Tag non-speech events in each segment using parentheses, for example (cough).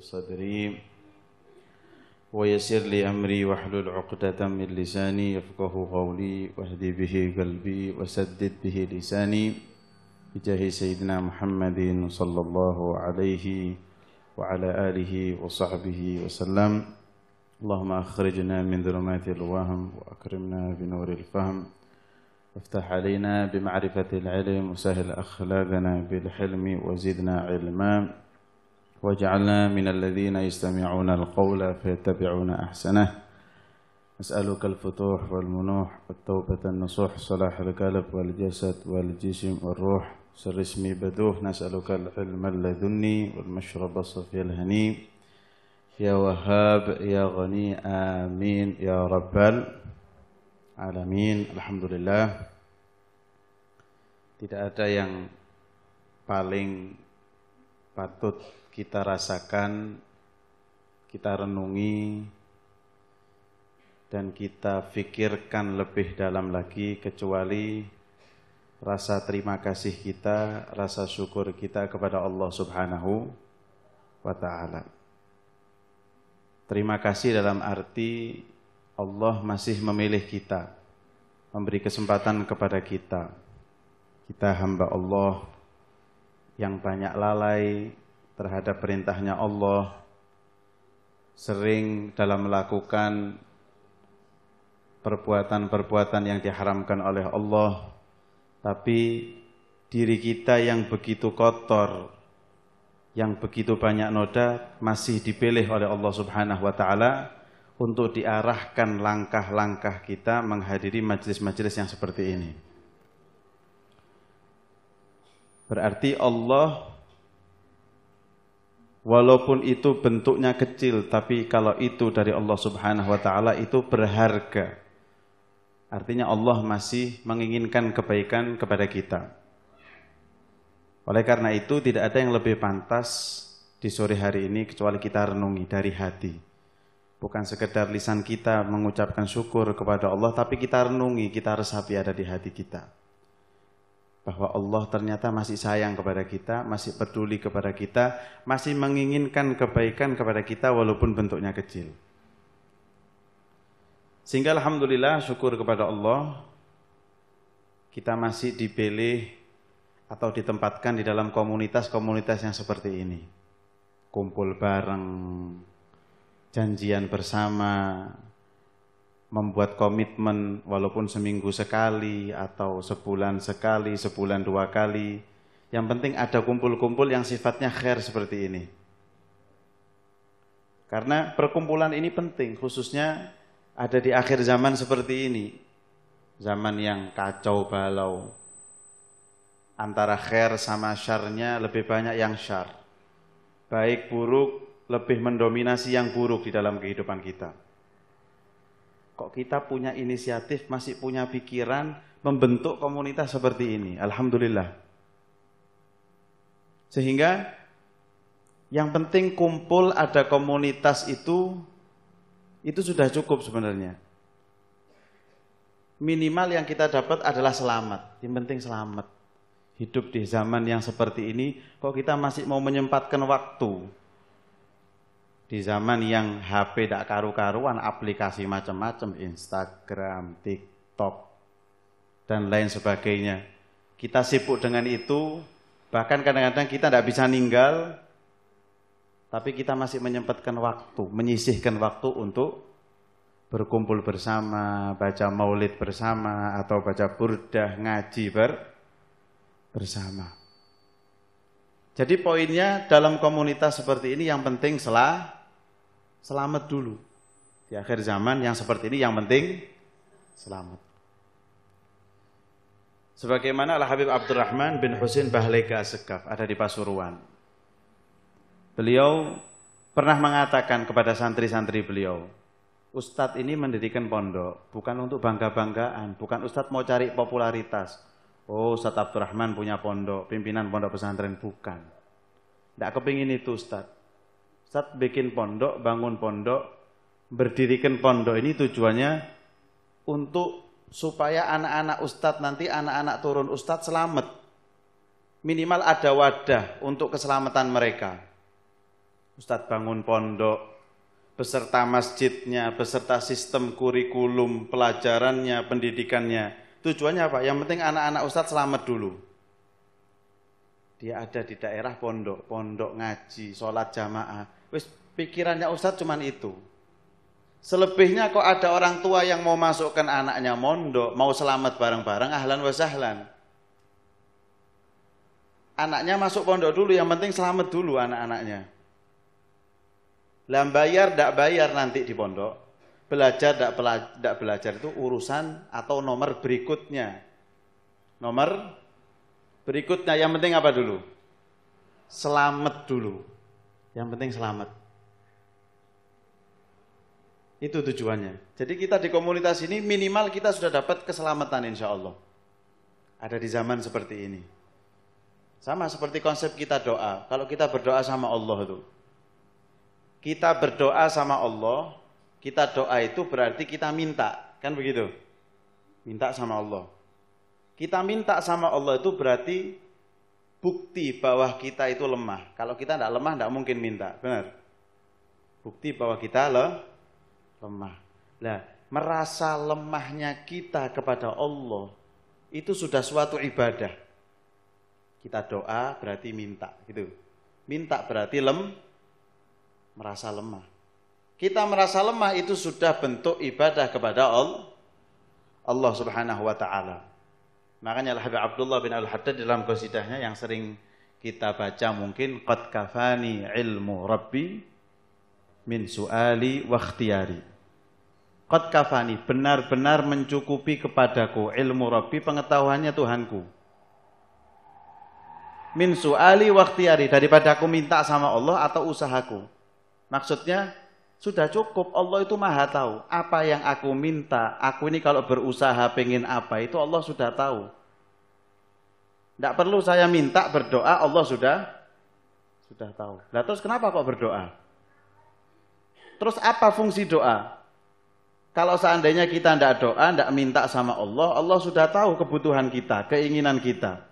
صدري ويسر لي أمري واحلل عقدة من لساني يفقه قولي واهدي به قلبي وسدد به لساني بجاه سيدنا محمد صلى الله عليه وعلى آله وصحبه وسلم اللهم أخرجنا من ظلمات الوهم وأكرمنا بنور الفهم وافتح علينا بمعرفة العلم وسهل أخلاقنا بالحلم وزدنا علما واجعلنا من الذين يستمعون القول فيتبعون أحسنه أسألك الفتوح والمنوح والتوبة النصوح صلاح القلب والجسد والجسم والروح سر اسمي بدوح نسألك العلم اللذني والمشرب الصفي الهني يا وهاب يا غني آمين يا رب العالمين الحمد لله tidak ada yang paling patut kita rasakan, kita renungi, dan kita pikirkan lebih dalam lagi kecuali rasa terima kasih kita, rasa syukur kita kepada Allah Subhanahu wa taala. Terima kasih dalam arti Allah masih memilih kita, memberi kesempatan kepada kita. Kita hamba Allah yang banyak lalai, terhadap perintahnya Allah, sering dalam melakukan perbuatan-perbuatan yang diharamkan oleh Allah, tapi diri kita yang begitu kotor, yang begitu banyak noda masih dipilih oleh Allah Subhanahu wa taala untuk diarahkan langkah-langkah kita menghadiri majelis-majelis yang seperti ini. Berarti Allah Walaupun itu bentuknya kecil, tapi kalau itu dari Allah Subhanahu wa taala itu berharga. Artinya Allah masih menginginkan kebaikan kepada kita. Oleh karena itu tidak ada yang lebih pantas di sore hari ini kecuali kita renungi dari hati. Bukan sekedar lisan kita mengucapkan syukur kepada Allah, tapi kita renungi, kita resapi ada di hati kita bahwa Allah ternyata masih sayang kepada kita, masih peduli kepada kita, masih menginginkan kebaikan kepada kita walaupun bentuknya kecil. Sehingga alhamdulillah syukur kepada Allah kita masih dipilih atau ditempatkan di dalam komunitas-komunitas yang seperti ini. Kumpul bareng, janjian bersama, membuat komitmen walaupun seminggu sekali atau sebulan sekali, sebulan dua kali. Yang penting ada kumpul-kumpul yang sifatnya khair seperti ini. Karena perkumpulan ini penting, khususnya ada di akhir zaman seperti ini. Zaman yang kacau balau. Antara khair sama syarnya lebih banyak yang syar. Baik buruk lebih mendominasi yang buruk di dalam kehidupan kita. Kok kita punya inisiatif, masih punya pikiran membentuk komunitas seperti ini. Alhamdulillah. Sehingga yang penting kumpul ada komunitas itu itu sudah cukup sebenarnya. Minimal yang kita dapat adalah selamat. Yang penting selamat. Hidup di zaman yang seperti ini kok kita masih mau menyempatkan waktu di zaman yang HP tidak karu-karuan, aplikasi macam-macam, Instagram, TikTok, dan lain sebagainya. Kita sibuk dengan itu, bahkan kadang-kadang kita tidak bisa ninggal, tapi kita masih menyempatkan waktu, menyisihkan waktu untuk berkumpul bersama, baca maulid bersama, atau baca burdah, ngaji ber, bersama. Jadi poinnya dalam komunitas seperti ini yang penting selah, selamat dulu. Di akhir zaman yang seperti ini yang penting selamat. Sebagaimana Al-Habib Abdurrahman bin Husin Bahleka Sekaf ada di Pasuruan. Beliau pernah mengatakan kepada santri-santri beliau, Ustadz ini mendirikan pondok, bukan untuk bangga-banggaan, bukan Ustadz mau cari popularitas. Oh Ustadz Abdurrahman punya pondok, pimpinan pondok pesantren, bukan. Tidak kepingin itu Ustadz. Ustaz bikin pondok, bangun pondok, berdirikan pondok ini tujuannya untuk supaya anak-anak Ustadz nanti anak-anak turun Ustadz selamat. Minimal ada wadah untuk keselamatan mereka. Ustadz bangun pondok, beserta masjidnya, beserta sistem kurikulum, pelajarannya, pendidikannya. Tujuannya apa? Yang penting anak-anak Ustadz selamat dulu dia ada di daerah pondok, pondok ngaji, sholat jamaah. Wis pikirannya Ustadz cuman itu. Selebihnya kok ada orang tua yang mau masukkan anaknya mondok, mau selamat bareng-bareng, ahlan wa sahlan. Anaknya masuk pondok dulu, yang penting selamat dulu anak-anaknya. Lah bayar tidak bayar nanti di pondok. Belajar tidak bela belajar itu urusan atau nomor berikutnya. Nomor berikutnya yang penting apa dulu? Selamat dulu. Yang penting selamat. Itu tujuannya. Jadi kita di komunitas ini minimal kita sudah dapat keselamatan insya Allah. Ada di zaman seperti ini. Sama seperti konsep kita doa. Kalau kita berdoa sama Allah itu. Kita berdoa sama Allah, kita doa itu berarti kita minta. Kan begitu? Minta sama Allah. Kita minta sama Allah itu berarti bukti bahwa kita itu lemah. Kalau kita tidak lemah, tidak mungkin minta. Benar? Bukti bahwa kita le, lemah. Nah, merasa lemahnya kita kepada Allah itu sudah suatu ibadah. Kita doa berarti minta, gitu. Minta berarti lem, merasa lemah. Kita merasa lemah itu sudah bentuk ibadah kepada Allah, Allah Subhanahu wa taala. Makanya Al-Habib Abdullah bin Al-Haddad dalam qasidahnya yang sering kita baca mungkin qad kafani ilmu rabbi min suali wa ikhtiyari. Qad kafani benar-benar mencukupi kepadaku ilmu rabbi pengetahuannya Tuhanku. Min suali wa ikhtiyari daripada aku minta sama Allah atau usahaku. Maksudnya sudah cukup, Allah itu maha tahu. Apa yang aku minta, aku ini kalau berusaha pengen apa, itu Allah sudah tahu. Tidak perlu saya minta berdoa, Allah sudah sudah tahu. Nah terus kenapa kok berdoa? Terus apa fungsi doa? Kalau seandainya kita tidak doa, tidak minta sama Allah, Allah sudah tahu kebutuhan kita, keinginan kita.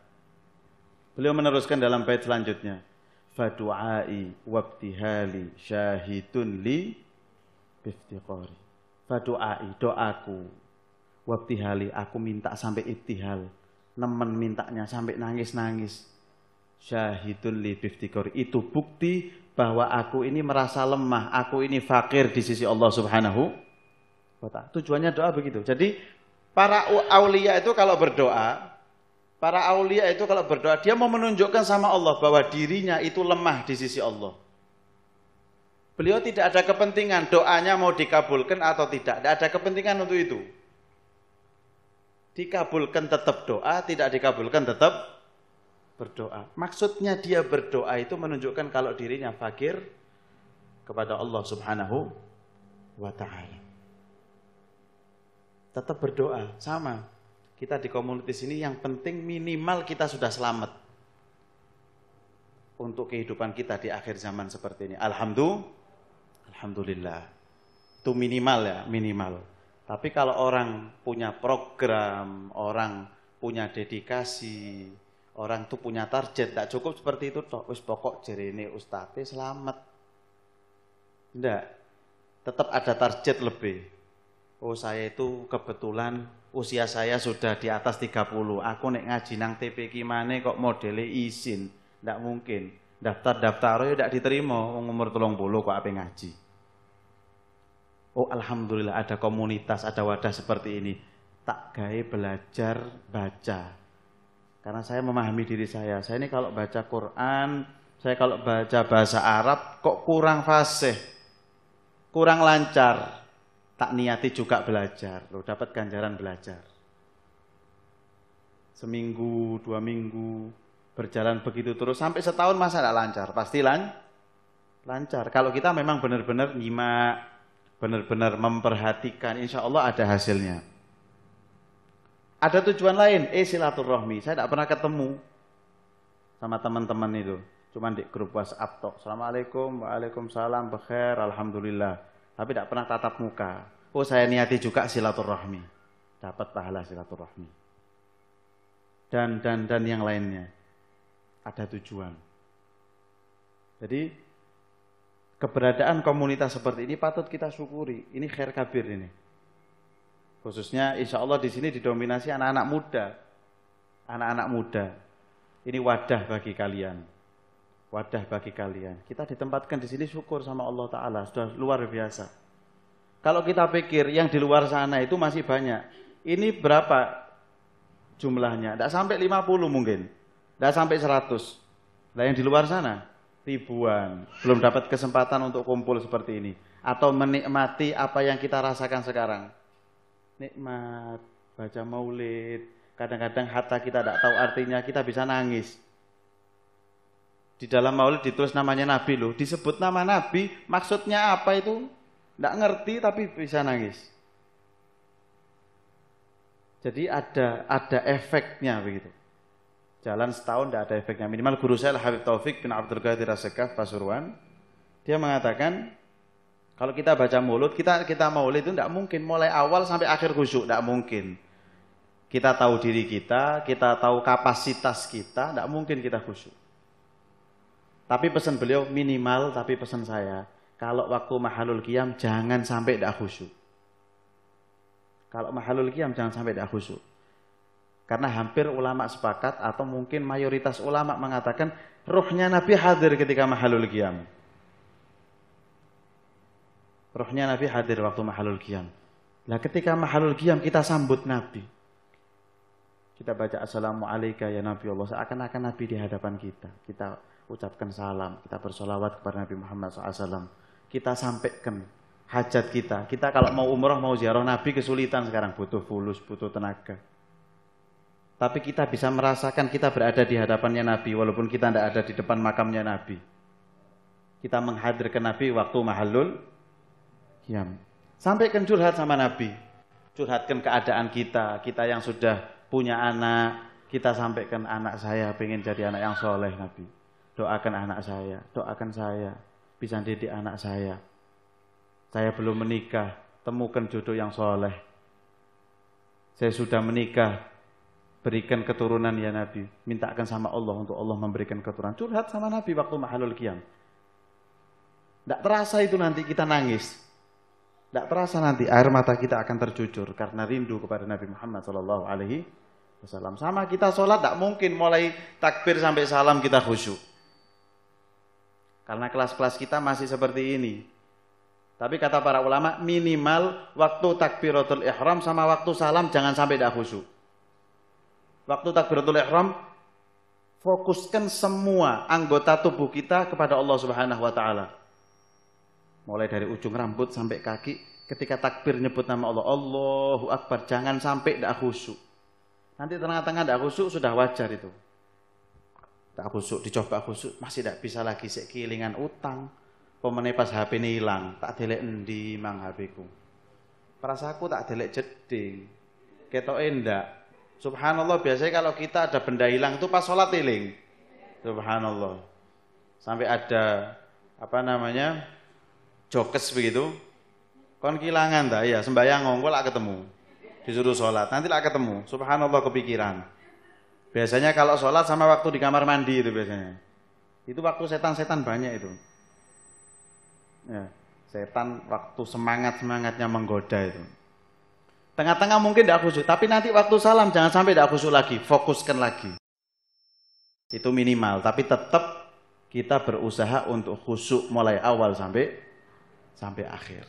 Beliau meneruskan dalam bait selanjutnya fadu'ai wabtihali syahidun li biftiqori. Fadu'ai doaku wabtihali aku minta sampai ibtihal. Nemen mintanya sampai nangis-nangis. Syahidun li biftiqori. Itu bukti bahwa aku ini merasa lemah, aku ini fakir di sisi Allah Subhanahu wa taala. Tujuannya doa begitu. Jadi para aulia itu kalau berdoa Para aulia itu kalau berdoa, dia mau menunjukkan sama Allah bahwa dirinya itu lemah di sisi Allah. Beliau tidak ada kepentingan doanya mau dikabulkan atau tidak. Tidak ada kepentingan untuk itu. Dikabulkan tetap doa, tidak dikabulkan tetap berdoa. Maksudnya dia berdoa itu menunjukkan kalau dirinya fakir kepada Allah subhanahu wa ta'ala. Tetap berdoa, sama kita di komunitas ini yang penting minimal kita sudah selamat untuk kehidupan kita di akhir zaman seperti ini. Alhamdulillah. Alhamdulillah. Itu minimal ya, minimal. Tapi kalau orang punya program, orang punya dedikasi, orang tuh punya target, tak cukup seperti itu toh. Wis pokok ini ustadz selamat. Tidak. Tetap ada target lebih oh saya itu kebetulan usia saya sudah di atas 30, aku nek ngaji nang TP gimana? kok modele izin, ndak mungkin. Daftar-daftar ya ndak diterima Umur tolong 30 kok apa ngaji. Oh alhamdulillah ada komunitas, ada wadah seperti ini. Tak gaye belajar baca. Karena saya memahami diri saya. Saya ini kalau baca Quran, saya kalau baca bahasa Arab kok kurang fasih. Kurang lancar tak niati juga belajar, lo dapat ganjaran belajar. Seminggu, dua minggu, berjalan begitu terus, sampai setahun masa tidak lancar? Pasti lan, lancar. Kalau kita memang benar-benar nyimak, benar-benar memperhatikan, insya Allah ada hasilnya. Ada tujuan lain, eh silaturahmi, saya tidak pernah ketemu sama teman-teman itu cuman di grup WhatsApp tok. Assalamualaikum, waalaikumsalam, bekhair, alhamdulillah tapi tidak pernah tatap muka. Oh saya niati juga silaturahmi, dapat pahala silaturahmi. Dan dan dan yang lainnya ada tujuan. Jadi keberadaan komunitas seperti ini patut kita syukuri. Ini khair kabir ini. Khususnya insya Allah di sini didominasi anak-anak muda. Anak-anak muda. Ini wadah bagi kalian wadah bagi kalian. Kita ditempatkan di sini syukur sama Allah Ta'ala, sudah luar biasa. Kalau kita pikir yang di luar sana itu masih banyak, ini berapa jumlahnya? Tidak sampai 50 mungkin, tidak sampai 100. Nah yang di luar sana, ribuan, belum dapat kesempatan untuk kumpul seperti ini. Atau menikmati apa yang kita rasakan sekarang. Nikmat, baca maulid, kadang-kadang harta kita tidak tahu artinya, kita bisa nangis di dalam maulid ditulis namanya Nabi loh. Disebut nama Nabi, maksudnya apa itu? Tidak ngerti tapi bisa nangis. Jadi ada ada efeknya begitu. Jalan setahun tidak ada efeknya. Minimal guru saya Habib Taufik bin Abdul Ghadir Rasekaf Pasuruan. Dia mengatakan, kalau kita baca mulut, kita kita maulid itu tidak mungkin. Mulai awal sampai akhir khusyuk, tidak mungkin kita tahu diri kita, kita tahu kapasitas kita, tidak mungkin kita khusyuk. Tapi pesan beliau minimal, tapi pesan saya, kalau waktu mahalul kiam jangan sampai tidak khusyuk. Kalau mahalul kiam jangan sampai tidak khusyuk. Karena hampir ulama sepakat atau mungkin mayoritas ulama mengatakan rohnya Nabi hadir ketika mahalul kiam. Rohnya Nabi hadir waktu mahalul kiam. Nah ketika mahalul kiam kita sambut Nabi. Kita baca Assalamualaikum ya Nabi Allah. Seakan-akan Nabi di hadapan kita. Kita ucapkan salam, kita bersolawat kepada Nabi Muhammad SAW, kita sampaikan hajat kita. Kita kalau mau umroh, mau ziarah Nabi kesulitan sekarang, butuh fulus, butuh tenaga. Tapi kita bisa merasakan kita berada di hadapannya Nabi, walaupun kita tidak ada di depan makamnya Nabi. Kita menghadirkan Nabi waktu mahalul. Ya. Sampaikan curhat sama Nabi. Curhatkan keadaan kita, kita yang sudah punya anak, kita sampaikan anak saya pengen jadi anak yang soleh Nabi doakan anak saya, doakan saya, bisa didik anak saya. Saya belum menikah, temukan jodoh yang soleh. Saya sudah menikah, berikan keturunan ya Nabi. Mintakan sama Allah untuk Allah memberikan keturunan. Curhat sama Nabi waktu mahalul kiam. Tidak terasa itu nanti kita nangis. Tidak terasa nanti air mata kita akan tercucur karena rindu kepada Nabi Muhammad Shallallahu Alaihi Wasallam. Sama kita sholat tidak mungkin mulai takbir sampai salam kita khusyuk. Karena kelas-kelas kita masih seperti ini. Tapi kata para ulama, minimal waktu takbiratul ihram sama waktu salam jangan sampai tidak khusyuk. Waktu takbiratul ihram fokuskan semua anggota tubuh kita kepada Allah Subhanahu wa taala. Mulai dari ujung rambut sampai kaki ketika takbir nyebut nama Allah, Allahu Akbar, jangan sampai tidak khusyuk. Nanti tengah-tengah tidak khusyuk sudah wajar itu tak busuk dicoba kusuk masih tidak bisa lagi sekilingan utang pemenuh pas HP ini hilang tak delek endi mang HP ku aku tak delek jeding ketok endak subhanallah biasanya kalau kita ada benda hilang itu pas sholat iling subhanallah sampai ada apa namanya jokes begitu kon kilangan dah ya sembahyang ngongkol ketemu disuruh sholat nanti lah ketemu subhanallah kepikiran Biasanya kalau sholat sama waktu di kamar mandi itu biasanya. Itu waktu setan-setan banyak itu. Ya, setan waktu semangat-semangatnya menggoda itu. Tengah-tengah mungkin tidak khusyuk, tapi nanti waktu salam jangan sampai tidak khusyuk lagi, fokuskan lagi. Itu minimal, tapi tetap kita berusaha untuk khusyuk mulai awal sampai sampai akhir.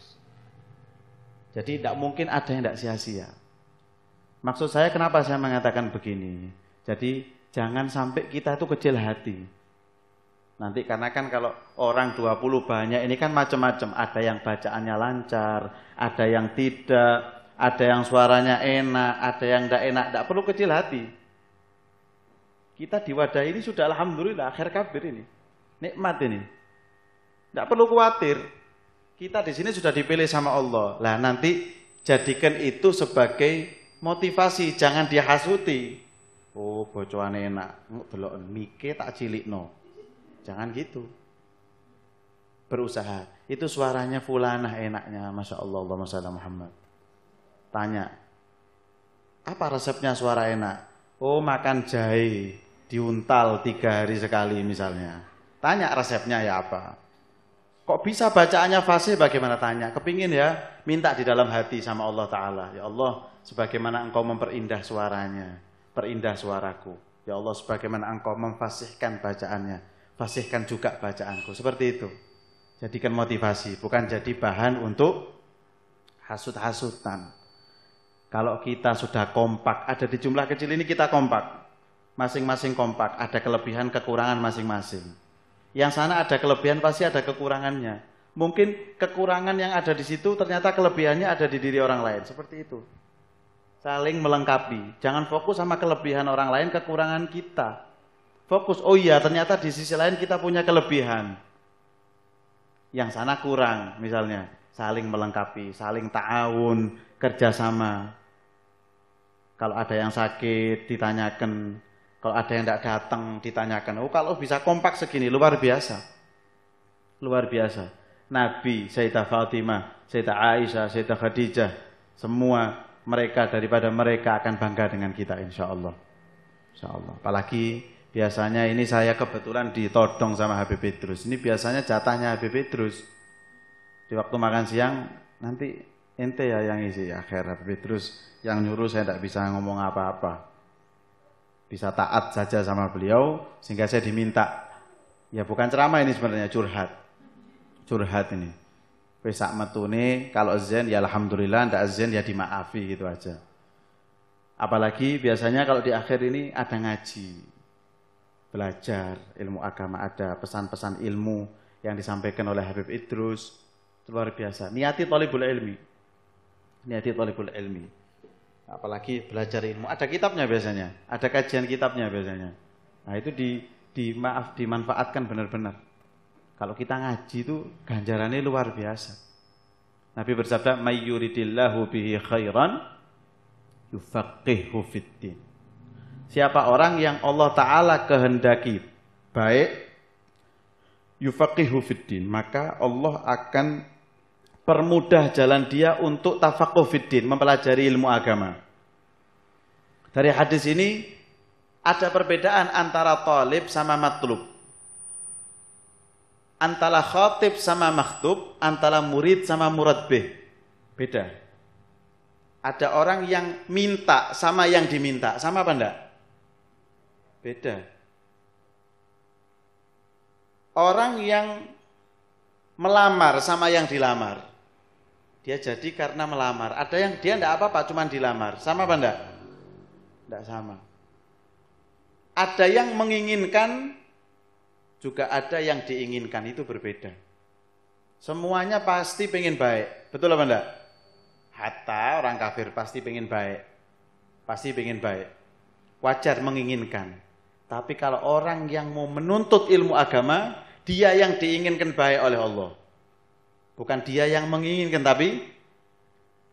Jadi tidak mungkin ada yang tidak sia-sia. Maksud saya kenapa saya mengatakan begini? Jadi jangan sampai kita itu kecil hati. Nanti karena kan kalau orang 20 banyak ini kan macam-macam. Ada yang bacaannya lancar, ada yang tidak, ada yang suaranya enak, ada yang tidak enak. Tidak perlu kecil hati. Kita di wadah ini sudah Alhamdulillah, akhir kabir ini. Nikmat ini. Tidak perlu khawatir. Kita di sini sudah dipilih sama Allah. Lah nanti jadikan itu sebagai motivasi, jangan dihasuti. Oh, bocoran enak. Engko delok mike tak cilik no. Jangan gitu. Berusaha. Itu suaranya fulanah enaknya. Masya Allah, masya Allah Muhammad. Tanya. Apa resepnya suara enak? Oh, makan jahe. Diuntal tiga hari sekali misalnya. Tanya resepnya ya apa. Kok bisa bacaannya fasih bagaimana tanya? Kepingin ya, minta di dalam hati sama Allah Ta'ala. Ya Allah, sebagaimana engkau memperindah suaranya Perindah suaraku. Ya Allah, sebagaimana engkau memfasihkan bacaannya, fasihkan juga bacaanku. Seperti itu. Jadikan motivasi, bukan jadi bahan untuk hasut-hasutan. Kalau kita sudah kompak, ada di jumlah kecil ini kita kompak. Masing-masing kompak, ada kelebihan kekurangan masing-masing. Yang sana ada kelebihan pasti ada kekurangannya. Mungkin kekurangan yang ada di situ ternyata kelebihannya ada di diri orang lain. Seperti itu. Saling melengkapi. Jangan fokus sama kelebihan orang lain, kekurangan kita. Fokus, oh iya ternyata di sisi lain kita punya kelebihan. Yang sana kurang misalnya. Saling melengkapi, saling ta'awun, kerjasama. Kalau ada yang sakit, ditanyakan. Kalau ada yang tidak datang, ditanyakan. Oh kalau bisa kompak segini, luar biasa luar biasa. Nabi, Sayyidah Fatimah, Sayyidah Aisyah, Sayyidah Khadijah, semua mereka daripada mereka akan bangga dengan kita insya Allah. Insya Allah. Apalagi biasanya ini saya kebetulan ditodong sama Habib Petrus. Ini biasanya jatahnya Habib Petrus. Di waktu makan siang nanti ente ya yang isi akhir Habib Petrus yang nyuruh saya tidak bisa ngomong apa-apa. Bisa taat saja sama beliau sehingga saya diminta. Ya bukan ceramah ini sebenarnya curhat. Curhat ini. Pesak metune kalau zen ya alhamdulillah, ndak zen ya dimaafi gitu aja. Apalagi biasanya kalau di akhir ini ada ngaji. Belajar ilmu agama ada, pesan-pesan ilmu yang disampaikan oleh Habib Idrus luar biasa. Niati tolibul ilmi. Niati tolibul ilmi. Apalagi belajar ilmu. Ada kitabnya biasanya. Ada kajian kitabnya biasanya. Nah itu di, di maaf dimanfaatkan benar-benar. Kalau kita ngaji itu ganjarannya luar biasa. Nabi bersabda, "Mayyuridillahu bihi khairan yufaqihu fiddin." Siapa orang yang Allah taala kehendaki baik yufaqihu fiddin, maka Allah akan permudah jalan dia untuk tafaqquh fiddin, mempelajari ilmu agama. Dari hadis ini ada perbedaan antara talib sama matlub antara khatib sama maktub, antara murid sama B. Beda. Ada orang yang minta sama yang diminta, sama apa enggak? Beda. Orang yang melamar sama yang dilamar. Dia jadi karena melamar. Ada yang dia enggak apa-apa, cuma dilamar. Sama apa enggak? Enggak sama. Ada yang menginginkan juga ada yang diinginkan itu berbeda. Semuanya pasti pengen baik, betul apa enggak? Hatta orang kafir pasti pengen baik, pasti pengen baik. Wajar menginginkan. Tapi kalau orang yang mau menuntut ilmu agama, dia yang diinginkan baik oleh Allah. Bukan dia yang menginginkan, tapi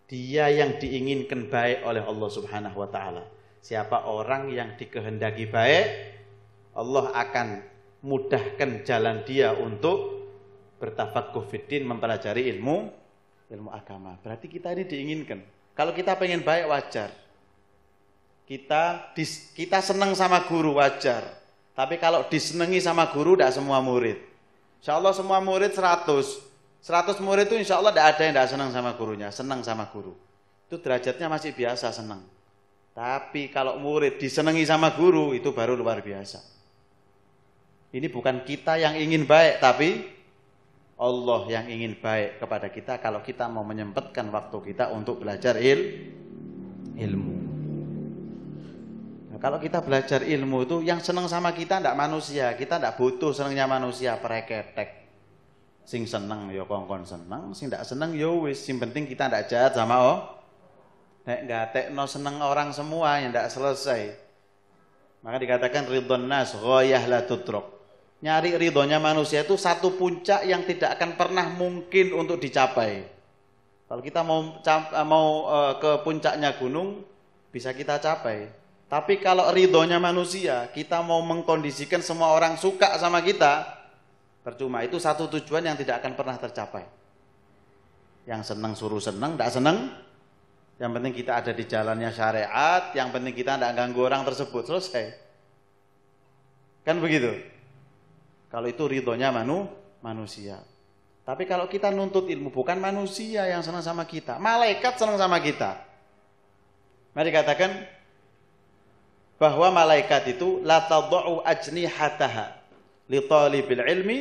dia yang diinginkan baik oleh Allah Subhanahu wa taala. Siapa orang yang dikehendaki baik, Allah akan mudahkan jalan dia untuk bertafakuh fiddin, mempelajari ilmu ilmu agama. Berarti kita ini diinginkan. Kalau kita pengen baik wajar. Kita dis, kita senang sama guru wajar. Tapi kalau disenangi sama guru tidak semua murid. Insya Allah semua murid 100. 100 murid itu insya Allah tidak ada yang tidak senang sama gurunya. Senang sama guru. Itu derajatnya masih biasa senang. Tapi kalau murid disenangi sama guru itu baru luar biasa. Ini bukan kita yang ingin baik, tapi Allah yang ingin baik kepada kita kalau kita mau menyempatkan waktu kita untuk belajar il ilmu. Nah, kalau kita belajar ilmu itu yang senang sama kita tidak manusia, kita tidak butuh senangnya manusia pereketek. Sing seneng yo ya kongkon seneng, sing tidak seneng yo ya wis, sing penting kita tidak jahat sama oh. Nek tekno seneng orang semua yang tidak selesai. Maka dikatakan ridon nas ghayah la tutruk nyari ridhonya manusia itu satu puncak yang tidak akan pernah mungkin untuk dicapai. Kalau kita mau eh, mau eh, ke puncaknya gunung bisa kita capai. Tapi kalau ridhonya manusia, kita mau mengkondisikan semua orang suka sama kita, percuma. Itu satu tujuan yang tidak akan pernah tercapai. Yang senang suruh senang, tidak senang. Yang penting kita ada di jalannya syariat, yang penting kita tidak ganggu orang tersebut. Selesai. Kan begitu? Kalau itu ridhonya manu, manusia. Tapi kalau kita nuntut ilmu, bukan manusia yang senang sama kita. Malaikat senang sama kita. Mari katakan, bahwa malaikat itu la tadau ajnihataha li talibil ilmi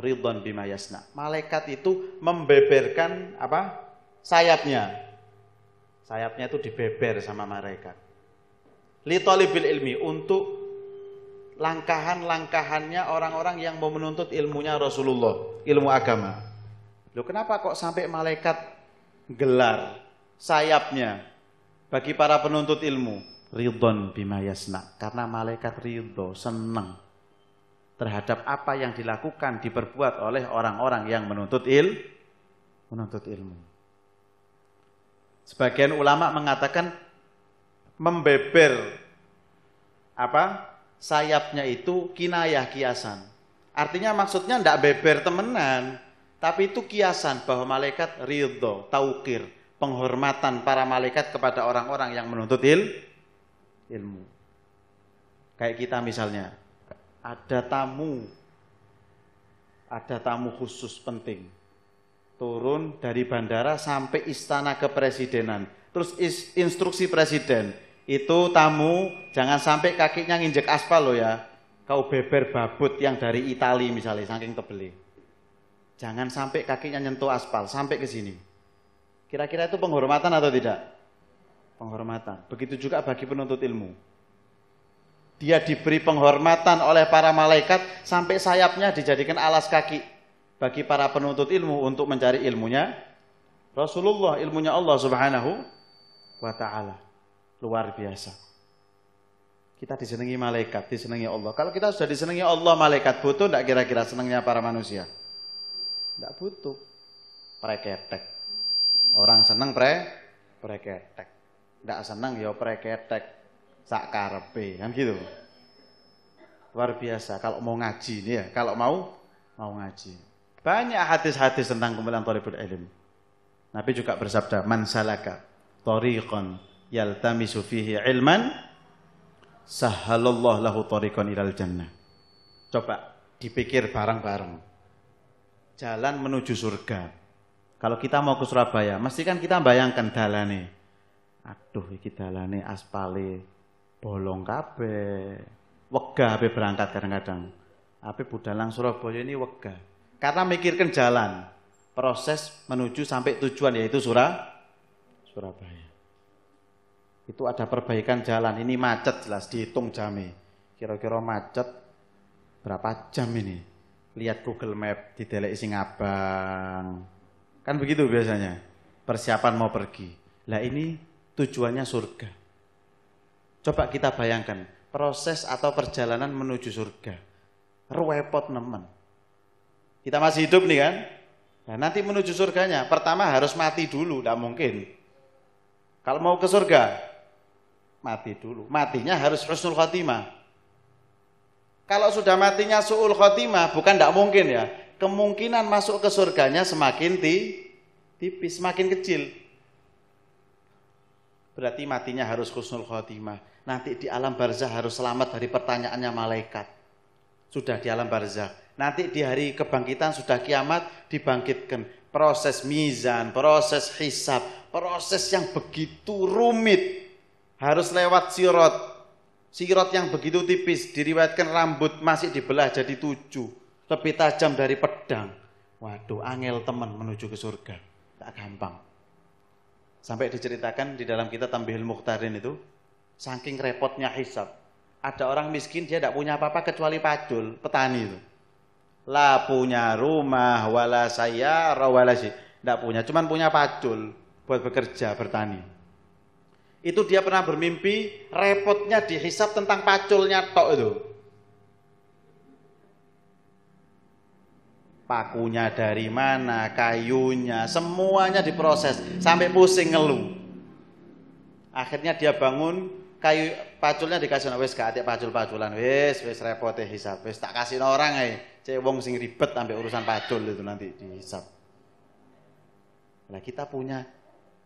ridhon bima yasna. Malaikat itu membeberkan apa? sayapnya. Sayapnya itu dibeber sama malaikat. Li talibil ilmi untuk langkahan-langkahannya orang-orang yang mau menuntut ilmunya Rasulullah, ilmu agama. Loh kenapa kok sampai malaikat gelar sayapnya bagi para penuntut ilmu? Ridhon bima yasna, karena malaikat ridho senang terhadap apa yang dilakukan diperbuat oleh orang-orang yang menuntut il menuntut ilmu. Sebagian ulama mengatakan membeber apa? sayapnya itu kinayah kiasan. Artinya maksudnya tidak beber temenan, tapi itu kiasan bahwa malaikat ridho, taukir, penghormatan para malaikat kepada orang-orang yang menuntut il, ilmu. Kayak kita misalnya, ada tamu, ada tamu khusus penting. Turun dari bandara sampai istana kepresidenan. Terus instruksi presiden, itu tamu jangan sampai kakinya nginjek aspal lo ya. Kau beber babut yang dari Italia misalnya saking tebeli. Jangan sampai kakinya nyentuh aspal sampai ke sini. Kira-kira itu penghormatan atau tidak? Penghormatan. Begitu juga bagi penuntut ilmu. Dia diberi penghormatan oleh para malaikat sampai sayapnya dijadikan alas kaki bagi para penuntut ilmu untuk mencari ilmunya Rasulullah, ilmunya Allah Subhanahu wa taala luar biasa. Kita disenangi malaikat, disenangi Allah. Kalau kita sudah disenangi Allah, malaikat butuh tidak kira-kira senangnya para manusia? Tidak butuh. Preketek. Orang senang pre, preketek. Tidak senang ya preketek. Sakarepe, kan gitu. Luar biasa, kalau mau ngaji nih ya, kalau mau, mau ngaji. Banyak hadis-hadis tentang kumpulan Tolibul Ilm. Nabi juga bersabda, Man salaka toriqon yaltamisu fihi ilman sahalallahu lahu tariqan ilal jannah. Coba dipikir bareng-bareng. Jalan menuju surga. Kalau kita mau ke Surabaya, mesti kan kita bayangkan dalane. Aduh, iki dalane aspale bolong kabeh. Wegah ape berangkat kadang-kadang. Ape budalang Surabaya ini wegah. Karena mikirkan jalan, proses menuju sampai tujuan yaitu Surah Surabaya itu ada perbaikan jalan. Ini macet jelas dihitung jami Kira-kira macet berapa jam ini? Lihat Google Map, di sing Singapang Kan begitu biasanya. Persiapan mau pergi. Lah ini tujuannya surga. Coba kita bayangkan proses atau perjalanan menuju surga. Ruwepot nemen. Kita masih hidup nih kan? Nah, nanti menuju surganya, pertama harus mati dulu, tidak mungkin. Kalau mau ke surga, mati dulu. Matinya harus husnul khotimah. Kalau sudah matinya su'ul khotimah, bukan tidak mungkin ya. Kemungkinan masuk ke surganya semakin ti, tipis, semakin kecil. Berarti matinya harus husnul khotimah. Nanti di alam barzah harus selamat dari pertanyaannya malaikat. Sudah di alam barzah. Nanti di hari kebangkitan sudah kiamat dibangkitkan. Proses mizan, proses hisab, proses yang begitu rumit harus lewat sirot. Sirot yang begitu tipis, diriwayatkan rambut masih dibelah jadi tujuh. Lebih tajam dari pedang. Waduh, angel teman menuju ke surga. Tak gampang. Sampai diceritakan di dalam kita tambihil muhtarin itu, saking repotnya hisab. Ada orang miskin, dia tidak punya apa-apa kecuali pacul, petani itu. La punya rumah, wala saya, wala si. Tidak punya, cuman punya pacul buat bekerja, bertani itu dia pernah bermimpi repotnya dihisap tentang paculnya tok itu. Pakunya dari mana, kayunya, semuanya diproses sampai pusing ngeluh. Akhirnya dia bangun, kayu paculnya dikasih wis gak atik pacul-paculan, wes repot eh hisap, wes tak kasih orang eh. Cek wong sing ribet sampai urusan pacul itu nanti dihisap. Nah, kita punya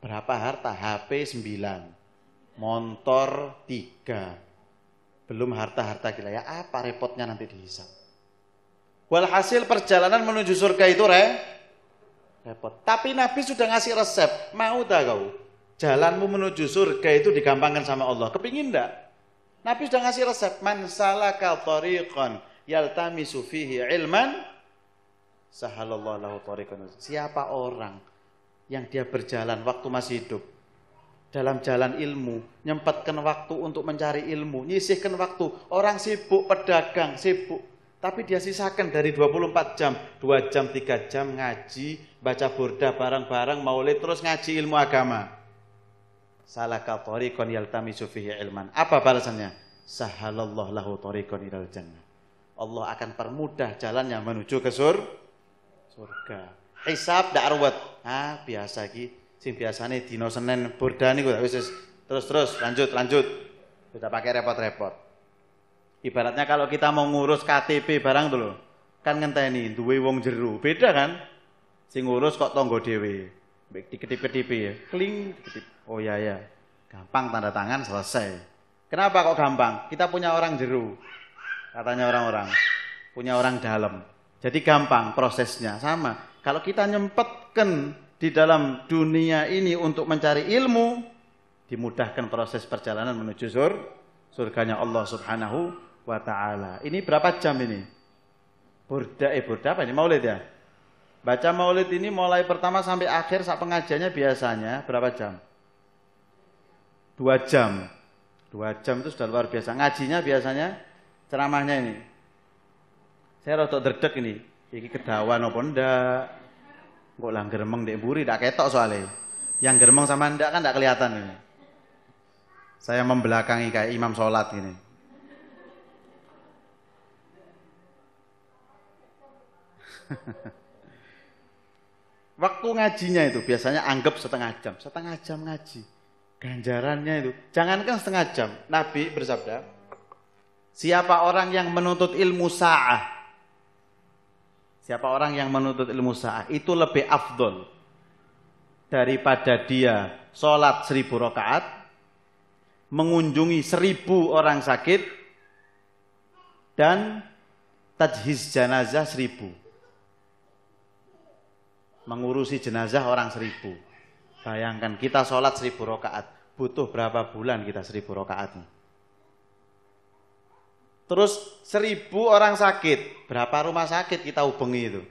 berapa harta? HP 9 motor tiga, belum harta-harta gila ya, apa repotnya nanti dihisap. Walhasil perjalanan menuju surga itu re, repot. Tapi Nabi sudah ngasih resep, mau tak kau? Jalanmu menuju surga itu digampangkan sama Allah, kepingin enggak? Nabi sudah ngasih resep, man salaka tariqan yaltami sufihi ilman sahalallahu lahu tariqan. Siapa orang yang dia berjalan waktu masih hidup dalam jalan ilmu, nyempatkan waktu untuk mencari ilmu, nyisihkan waktu. Orang sibuk, pedagang, sibuk. Tapi dia sisakan dari 24 jam, 2 jam, 3 jam ngaji, baca burda barang bareng maulid, terus ngaji ilmu agama. salah tariqan tami fihi ilman. Apa balasannya? Sahalallahu lahu tori ilal jannah. Allah akan permudah jalannya menuju ke sur surga. Hisab da'arwat. Ah, biasa gitu sing biasane dina Senin bordan iku wis terus terus lanjut lanjut. Tidak pakai repot-repot. Ibaratnya kalau kita mau ngurus KTP barang dulu, kan ngenteni duwe wong Jeru Beda kan? Sing ngurus kok tonggo dhewe. diketip ketip ya. Kling, diketip. Oh ya ya. Gampang tanda tangan selesai. Kenapa kok gampang? Kita punya orang jeru, katanya orang-orang. Punya orang dalam. Jadi gampang prosesnya, sama. Kalau kita nyempetkan di dalam dunia ini untuk mencari ilmu, dimudahkan proses perjalanan menuju sur, surganya Allah Subhanahu wa taala. Ini berapa jam ini? Burda eh burda apa ini? Maulid ya? Baca maulid ini mulai pertama sampai akhir saat pengajiannya biasanya berapa jam? Dua jam. Dua jam itu sudah luar biasa. Ngajinya biasanya ceramahnya ini. Saya rotok derdek ini. Ini kedawan apa enggak? Kok lah geremeng dek buri, dak ketok soalnya. Yang geremeng sama ndak kan ndak kelihatan ini. Saya membelakangi kayak imam sholat ini. (laughs) Waktu ngajinya itu biasanya anggap setengah jam. Setengah jam ngaji. Ganjarannya itu. Jangankan setengah jam. Nabi bersabda. Siapa orang yang menuntut ilmu sa'ah Siapa orang yang menuntut ilmu sah itu lebih afdol daripada dia sholat seribu rakaat, mengunjungi seribu orang sakit, dan tajhiz jenazah seribu. Mengurusi jenazah orang seribu. Bayangkan kita sholat seribu rakaat, butuh berapa bulan kita seribu rakaatnya? Terus seribu orang sakit, berapa rumah sakit kita hubungi itu?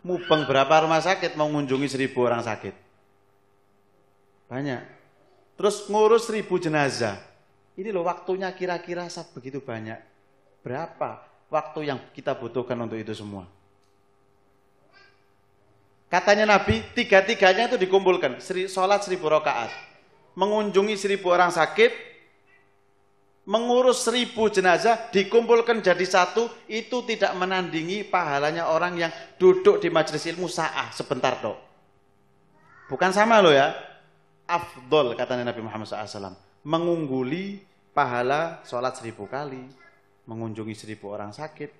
Mubeng berapa rumah sakit mengunjungi seribu orang sakit? Banyak. Terus ngurus seribu jenazah. Ini loh waktunya kira-kira begitu banyak. Berapa waktu yang kita butuhkan untuk itu semua? Katanya Nabi, tiga-tiganya itu dikumpulkan. Seri, sholat seribu rakaat. Mengunjungi seribu orang sakit, mengurus seribu jenazah dikumpulkan jadi satu itu tidak menandingi pahalanya orang yang duduk di majelis ilmu saah sebentar dok bukan sama loh ya afdol kata Nabi Muhammad SAW mengungguli pahala sholat seribu kali mengunjungi seribu orang sakit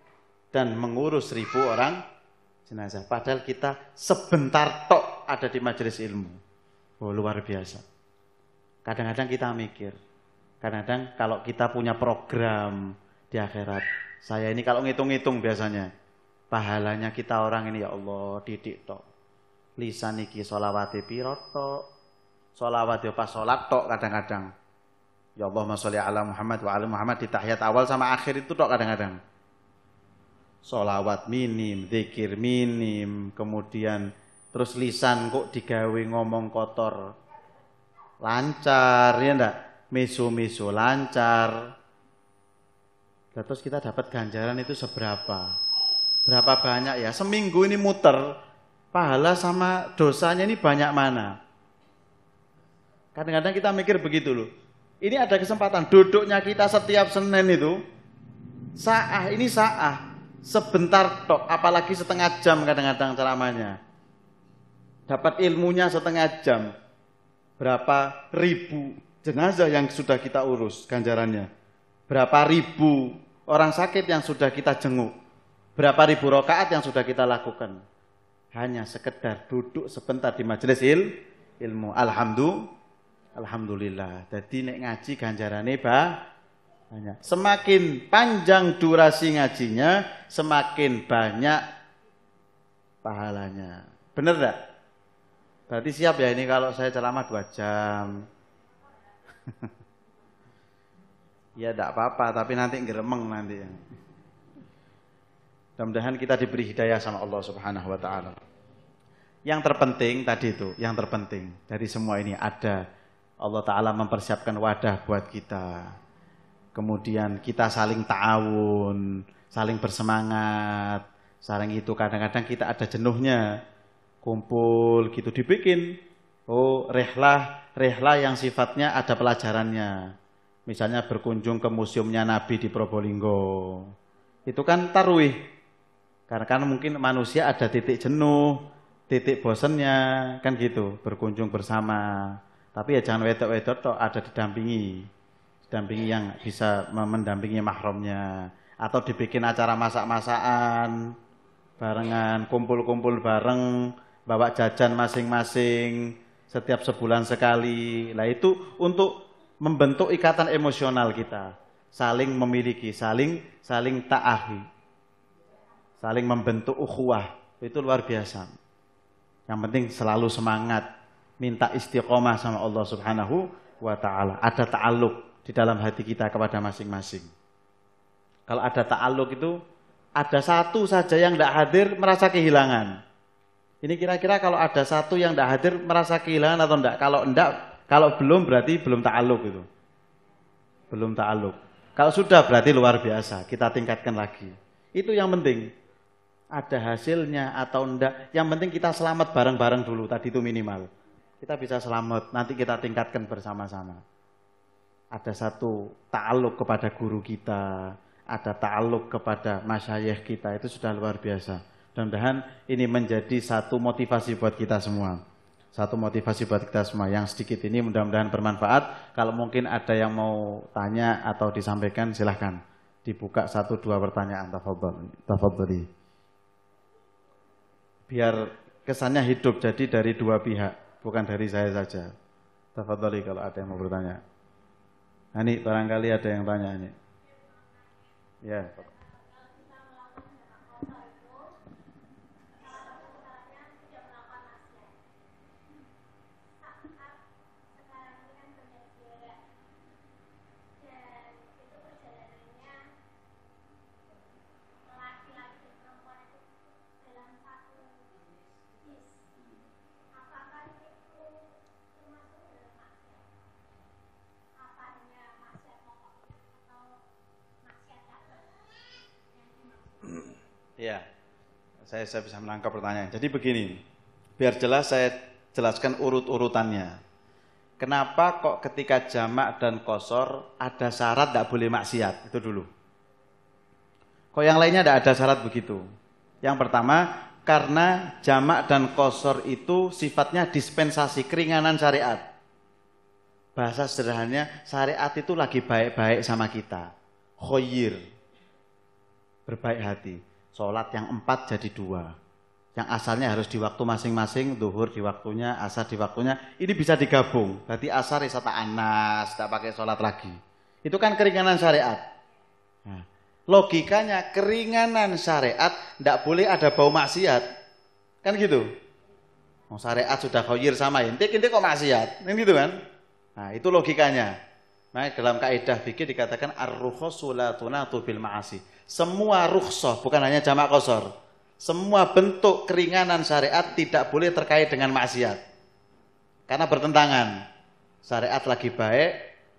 dan mengurus seribu orang jenazah padahal kita sebentar tok ada di majelis ilmu oh, luar biasa kadang-kadang kita mikir Kadang-kadang kalau kita punya program di akhirat, saya ini kalau ngitung-ngitung biasanya, pahalanya kita orang ini ya Allah, didik tok. Lisan iki solawati piro tok. Solawat ya pas solat tok kadang-kadang. Ya Allah masya ala Muhammad wa ala Muhammad di tahiyat awal sama akhir itu tok kadang-kadang. Solawat minim, zikir minim, kemudian terus lisan kok digawe ngomong kotor. Lancar ya ndak? meso-meso lancar. Terus kita dapat ganjaran itu seberapa? Berapa banyak ya? Seminggu ini muter, pahala sama dosanya ini banyak mana? Kadang-kadang kita mikir begitu loh. Ini ada kesempatan duduknya kita setiap Senin itu. Saah ini saah. Sebentar tok, apalagi setengah jam kadang-kadang ceramahnya. Dapat ilmunya setengah jam. Berapa ribu jenazah yang sudah kita urus ganjarannya. Berapa ribu orang sakit yang sudah kita jenguk. Berapa ribu rokaat yang sudah kita lakukan. Hanya sekedar duduk sebentar di majelis il, ilmu. Alhamdulillah. Alhamdulillah. Jadi nek ngaji ganjarannya bah banyak. Semakin panjang durasi ngajinya, semakin banyak pahalanya. Bener nggak? Berarti siap ya ini kalau saya ceramah dua jam, (laughs) ya tidak apa-apa, tapi nanti geremeng nanti. Mudah-mudahan kita diberi hidayah sama Allah Subhanahu wa taala. Yang terpenting tadi itu, yang terpenting dari semua ini ada Allah taala mempersiapkan wadah buat kita. Kemudian kita saling ta'awun, saling bersemangat. Saling itu kadang-kadang kita ada jenuhnya. Kumpul gitu dibikin. Oh, rehlah rehla yang sifatnya ada pelajarannya. Misalnya berkunjung ke museumnya Nabi di Probolinggo. Itu kan tarwih. Karena kan mungkin manusia ada titik jenuh, titik bosennya, kan gitu, berkunjung bersama. Tapi ya jangan wedok-wedok toh ada didampingi. Didampingi yang bisa mendampingi mahramnya atau dibikin acara masak-masakan barengan, kumpul-kumpul bareng, bawa jajan masing-masing, setiap sebulan sekali. Nah itu untuk membentuk ikatan emosional kita, saling memiliki, saling saling taahi, saling membentuk ukhuwah. Itu luar biasa. Yang penting selalu semangat, minta istiqomah sama Allah Subhanahu wa taala. Ada ta'aluk di dalam hati kita kepada masing-masing. Kalau ada ta'aluk itu ada satu saja yang tidak hadir merasa kehilangan. Ini kira-kira kalau ada satu yang tidak hadir merasa kehilangan atau tidak? Kalau tidak, kalau belum berarti belum takaluk itu. Belum takaluk. Kalau sudah berarti luar biasa, kita tingkatkan lagi. Itu yang penting. Ada hasilnya atau tidak. yang penting kita selamat bareng-bareng dulu, tadi itu minimal. Kita bisa selamat, nanti kita tingkatkan bersama-sama. Ada satu takaluk kepada guru kita, ada takaluk kepada masyayikh kita, itu sudah luar biasa. Mudah-mudahan ini menjadi satu motivasi buat kita semua. Satu motivasi buat kita semua. Yang sedikit ini mudah-mudahan bermanfaat. Kalau mungkin ada yang mau tanya atau disampaikan silahkan. Dibuka satu dua pertanyaan tafadhali. Biar kesannya hidup jadi dari dua pihak. Bukan dari saya saja. Tafadhali kalau ada yang mau bertanya. Ini barangkali ada yang tanya ini. Ya. Yeah. saya, saya bisa menangkap pertanyaan. Jadi begini, biar jelas saya jelaskan urut-urutannya. Kenapa kok ketika jamak dan kosor ada syarat tidak boleh maksiat? Itu dulu. Kok yang lainnya tidak ada syarat begitu? Yang pertama, karena jamak dan kosor itu sifatnya dispensasi keringanan syariat. Bahasa sederhananya, syariat itu lagi baik-baik sama kita. Khoyir, berbaik hati sholat yang empat jadi dua. Yang asalnya harus di waktu masing-masing, duhur di waktunya, asar di waktunya. Ini bisa digabung. Berarti asar ya sata anas, tidak pakai sholat lagi. Itu kan keringanan syariat. Nah, logikanya keringanan syariat tidak boleh ada bau maksiat. Kan gitu. oh, syariat sudah khoyir sama intik, intik kok maksiat. Ini kan gitu kan. Nah itu logikanya. Nah, dalam kaidah fikih dikatakan ar-rukhsulatunatu bil ma'asi semua rukhsah, bukan hanya jamak kosor. Semua bentuk keringanan syariat tidak boleh terkait dengan maksiat. Karena bertentangan. Syariat lagi baik,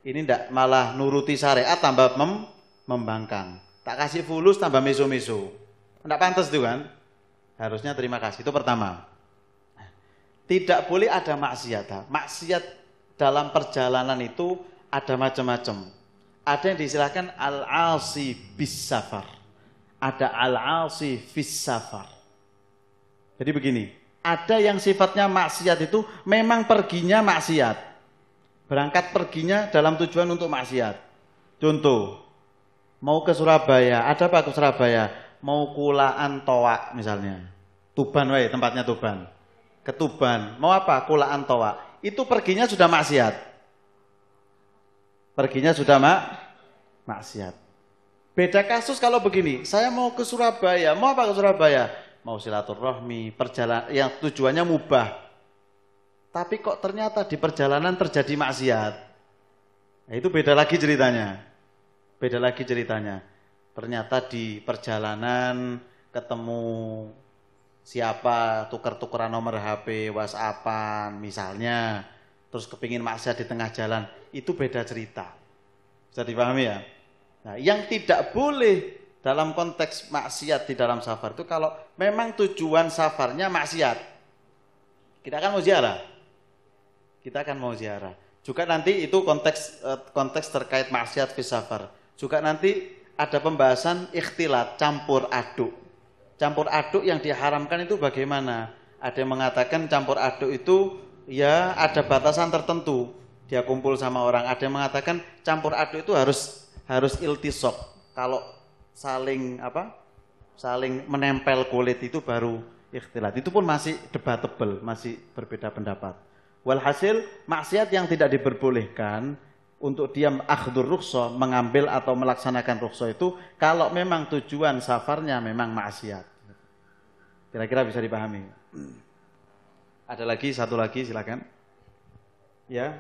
ini tidak malah nuruti syariat tambah mem membangkang. Tak kasih fulus tambah misu-misu Tidak pantas itu kan? Harusnya terima kasih. Itu pertama. Tidak boleh ada maksiat. Maksiat dalam perjalanan itu ada macam-macam. Ada yang disilahkan al-asi bis safar. Ada al-asi fis safar. Jadi begini, ada yang sifatnya maksiat itu memang perginya maksiat. Berangkat perginya dalam tujuan untuk maksiat. Contoh, mau ke Surabaya, ada apa ke Surabaya? Mau kulaan toa misalnya. Tuban woi, tempatnya Tuban. Ketuban, mau apa? Kulaan toa. Itu perginya sudah maksiat. Perginya sudah mak maksiat. Beda kasus kalau begini, saya mau ke Surabaya, mau apa ke Surabaya? Mau silaturahmi, perjalanan yang tujuannya mubah. Tapi kok ternyata di perjalanan terjadi maksiat. Nah, itu beda lagi ceritanya. Beda lagi ceritanya. Ternyata di perjalanan ketemu siapa tukar tukeran nomor HP, WhatsAppan misalnya terus kepingin maksiat di tengah jalan, itu beda cerita. Bisa dipahami ya? Nah, yang tidak boleh dalam konteks maksiat di dalam safar itu kalau memang tujuan safarnya maksiat. Kita akan mau ziarah. Kita akan mau ziarah. Juga nanti itu konteks eh, konteks terkait maksiat di safar. Juga nanti ada pembahasan ikhtilat, campur aduk. Campur aduk yang diharamkan itu bagaimana? Ada yang mengatakan campur aduk itu ya ada batasan tertentu dia kumpul sama orang. Ada yang mengatakan campur aduk itu harus harus iltisok. Kalau saling apa? saling menempel kulit itu baru ikhtilat. Itu pun masih debatable, masih berbeda pendapat. Walhasil maksiat yang tidak diperbolehkan untuk dia akhdur rukso, mengambil atau melaksanakan rukso itu kalau memang tujuan safarnya memang maksiat. Kira-kira bisa dipahami. Ada lagi satu lagi silakan. Ya.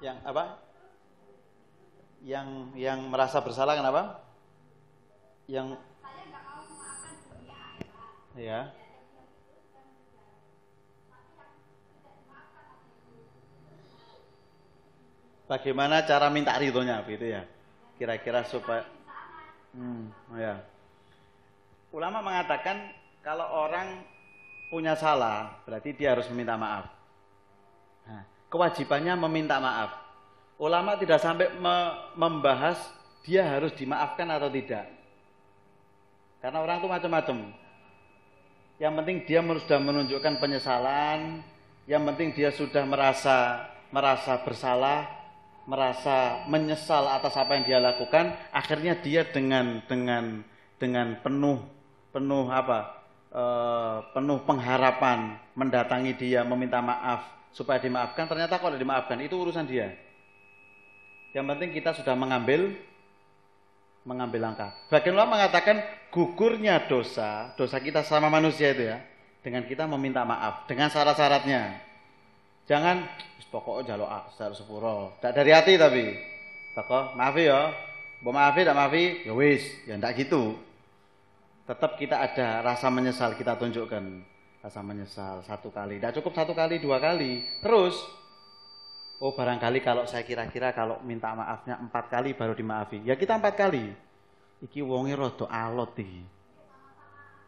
Yang apa? Yang yang merasa bersalah kenapa? Yang Ya. Bagaimana cara minta ridhonya begitu ya? Kira-kira supaya hmm, ya. Ulama mengatakan kalau orang punya salah, berarti dia harus meminta maaf. Nah, kewajibannya meminta maaf. Ulama tidak sampai me membahas dia harus dimaafkan atau tidak. Karena orang itu macam-macam. Yang penting dia sudah menunjukkan penyesalan, yang penting dia sudah merasa merasa bersalah, merasa menyesal atas apa yang dia lakukan, akhirnya dia dengan dengan dengan penuh penuh apa? E, penuh pengharapan mendatangi dia meminta maaf supaya dimaafkan. Ternyata kalau dimaafkan itu urusan dia. Yang penting kita sudah mengambil mengambil langkah. Bagian Allah mengatakan gugurnya dosa, dosa kita sama manusia itu ya, dengan kita meminta maaf dengan syarat-syaratnya. Jangan pokoknya jaluk aksar sepuro. Tak dari hati tapi. tak maaf ya. Mbok maafi tak maaf ya wis, ya ndak gitu. Tetap kita ada rasa menyesal kita tunjukkan. Rasa menyesal satu kali. Tidak cukup satu kali, dua kali. Terus Oh barangkali kalau saya kira-kira kalau minta maafnya empat kali baru dimaafi. Ya kita empat kali. Iki wongi rodo alot iki.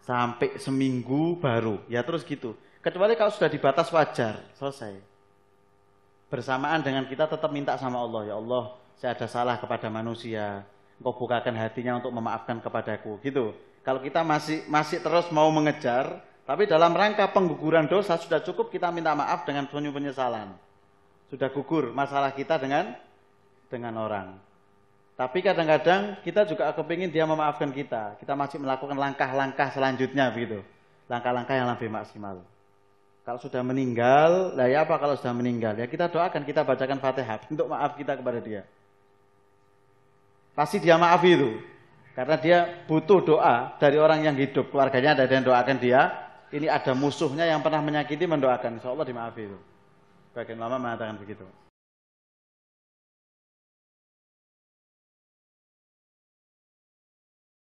Sampai seminggu baru. Ya terus gitu. Kecuali kalau sudah dibatas wajar. Selesai bersamaan dengan kita tetap minta sama Allah, ya Allah, saya ada salah kepada manusia. Engkau bukakan hatinya untuk memaafkan kepadaku. Gitu. Kalau kita masih masih terus mau mengejar, tapi dalam rangka pengguguran dosa sudah cukup kita minta maaf dengan penuh penyesalan. Sudah gugur masalah kita dengan dengan orang. Tapi kadang-kadang kita juga kepingin dia memaafkan kita. Kita masih melakukan langkah-langkah selanjutnya begitu. Langkah-langkah yang lebih maksimal. Kalau sudah meninggal, lah ya apa kalau sudah meninggal? Ya kita doakan, kita bacakan Fatihah untuk maaf kita kepada dia. Pasti dia maaf itu. Karena dia butuh doa dari orang yang hidup. Keluarganya ada yang doakan dia. Ini ada musuhnya yang pernah menyakiti mendoakan. Insya Allah dimaafi itu. Bagian lama mengatakan begitu.